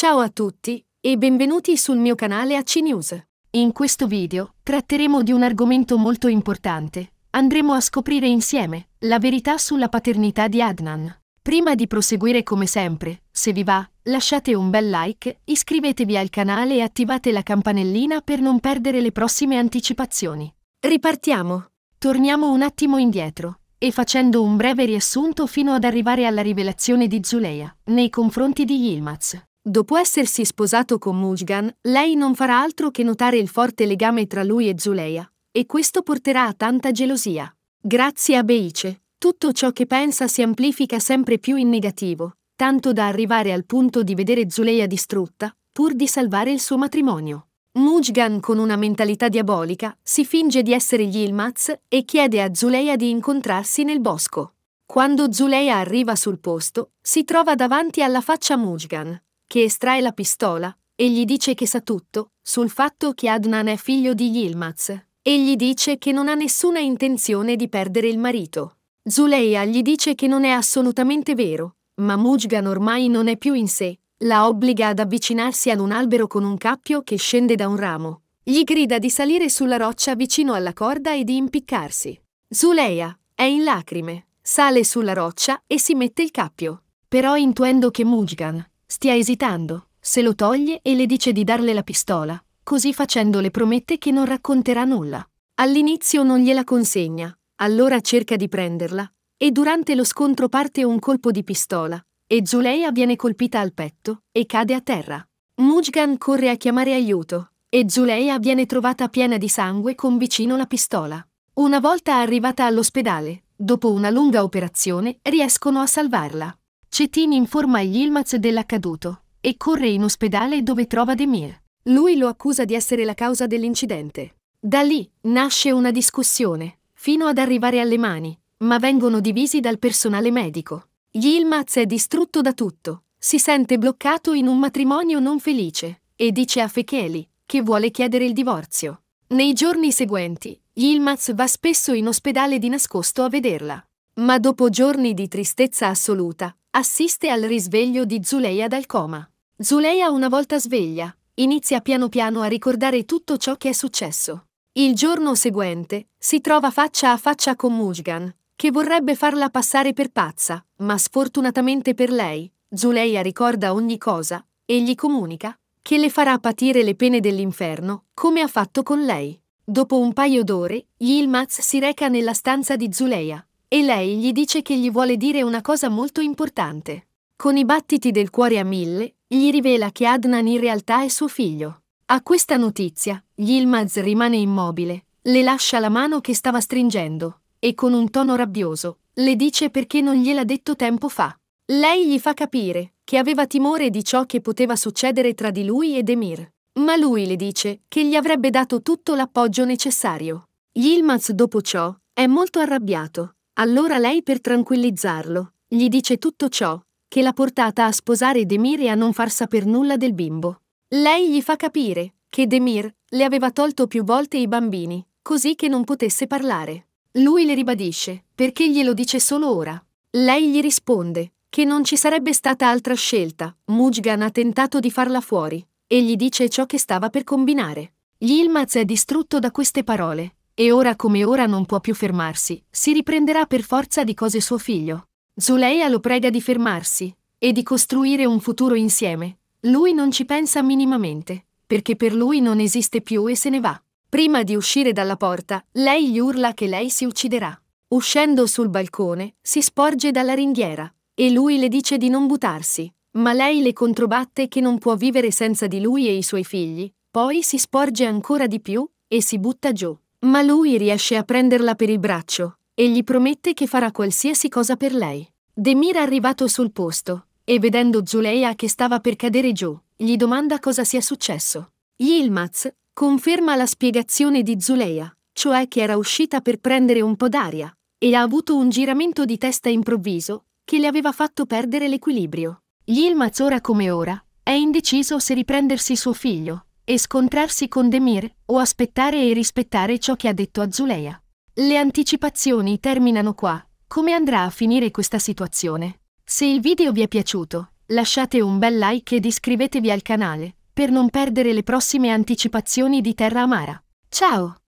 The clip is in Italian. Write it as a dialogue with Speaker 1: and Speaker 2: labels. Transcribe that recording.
Speaker 1: Ciao a tutti e benvenuti sul mio canale AC News. In questo video tratteremo di un argomento molto importante. Andremo a scoprire insieme la verità sulla paternità di Adnan. Prima di proseguire come sempre, se vi va, lasciate un bel like, iscrivetevi al canale e attivate la campanellina per non perdere le prossime anticipazioni. Ripartiamo! Torniamo un attimo indietro e facendo un breve riassunto fino ad arrivare alla rivelazione di Zuleia nei confronti di Yilmaz. Dopo essersi sposato con Mujgan, lei non farà altro che notare il forte legame tra lui e Zuleia, e questo porterà a tanta gelosia. Grazie a Beice, tutto ciò che pensa si amplifica sempre più in negativo, tanto da arrivare al punto di vedere Zuleia distrutta, pur di salvare il suo matrimonio. Mujgan, con una mentalità diabolica, si finge di essere Yilmaz e chiede a Zuleia di incontrarsi nel bosco. Quando Zuleia arriva sul posto, si trova davanti alla faccia Mujgan, che estrae la pistola, e gli dice che sa tutto sul fatto che Adnan è figlio di Yilmaz. E gli dice che non ha nessuna intenzione di perdere il marito. Zuleia gli dice che non è assolutamente vero, ma Mujgan ormai non è più in sé. La obbliga ad avvicinarsi ad un albero con un cappio che scende da un ramo. Gli grida di salire sulla roccia vicino alla corda e di impiccarsi. Zuleia è in lacrime, sale sulla roccia e si mette il cappio. Però intuendo che Mujgan, Stia esitando, se lo toglie e le dice di darle la pistola, così facendo le promette che non racconterà nulla. All'inizio non gliela consegna, allora cerca di prenderla, e durante lo scontro parte un colpo di pistola, e Zuleia viene colpita al petto e cade a terra. Mujgan corre a chiamare aiuto, e Zuleia viene trovata piena di sangue con vicino la pistola. Una volta arrivata all'ospedale, dopo una lunga operazione, riescono a salvarla. Cetin informa Yilmaz dell'accaduto e corre in ospedale dove trova Demir. Lui lo accusa di essere la causa dell'incidente. Da lì nasce una discussione, fino ad arrivare alle mani, ma vengono divisi dal personale medico. Yilmaz è distrutto da tutto, si sente bloccato in un matrimonio non felice e dice a Fecheli che vuole chiedere il divorzio. Nei giorni seguenti, Yilmaz va spesso in ospedale di nascosto a vederla. Ma dopo giorni di tristezza assoluta, assiste al risveglio di Zuleia dal coma. Zuleia una volta sveglia, inizia piano piano a ricordare tutto ciò che è successo. Il giorno seguente si trova faccia a faccia con Mushgan, che vorrebbe farla passare per pazza, ma sfortunatamente per lei, Zuleia ricorda ogni cosa e gli comunica che le farà patire le pene dell'inferno, come ha fatto con lei. Dopo un paio d'ore, Yilmaz si reca nella stanza di Zuleia, e lei gli dice che gli vuole dire una cosa molto importante. Con i battiti del cuore a mille, gli rivela che Adnan in realtà è suo figlio. A questa notizia, Yilmaz rimane immobile, le lascia la mano che stava stringendo e con un tono rabbioso le dice perché non gliel'ha detto tempo fa. Lei gli fa capire che aveva timore di ciò che poteva succedere tra di lui ed Emir, ma lui le dice che gli avrebbe dato tutto l'appoggio necessario. Yilmaz dopo ciò è molto arrabbiato allora lei per tranquillizzarlo, gli dice tutto ciò, che l'ha portata a sposare Demir e a non far saper nulla del bimbo. Lei gli fa capire che Demir le aveva tolto più volte i bambini, così che non potesse parlare. Lui le ribadisce, perché glielo dice solo ora. Lei gli risponde, che non ci sarebbe stata altra scelta, Mujgan ha tentato di farla fuori, e gli dice ciò che stava per combinare. Gli Ilmaz è distrutto da queste parole, e ora come ora non può più fermarsi, si riprenderà per forza di cose suo figlio. Zuleia lo prega di fermarsi e di costruire un futuro insieme. Lui non ci pensa minimamente, perché per lui non esiste più e se ne va. Prima di uscire dalla porta, lei gli urla che lei si ucciderà. Uscendo sul balcone, si sporge dalla ringhiera e lui le dice di non buttarsi, ma lei le controbatte che non può vivere senza di lui e i suoi figli. Poi si sporge ancora di più e si butta giù. Ma lui riesce a prenderla per il braccio e gli promette che farà qualsiasi cosa per lei. Demir è arrivato sul posto e vedendo Zuleia che stava per cadere giù, gli domanda cosa sia successo. Yilmaz conferma la spiegazione di Zuleia, cioè che era uscita per prendere un po' d'aria e ha avuto un giramento di testa improvviso che le aveva fatto perdere l'equilibrio. Yilmaz ora come ora è indeciso se riprendersi suo figlio e scontrarsi con Demir o aspettare e rispettare ciò che ha detto Azuleia. Le anticipazioni terminano qua. Come andrà a finire questa situazione? Se il video vi è piaciuto, lasciate un bel like ed iscrivetevi al canale, per non perdere le prossime anticipazioni di Terra Amara. Ciao!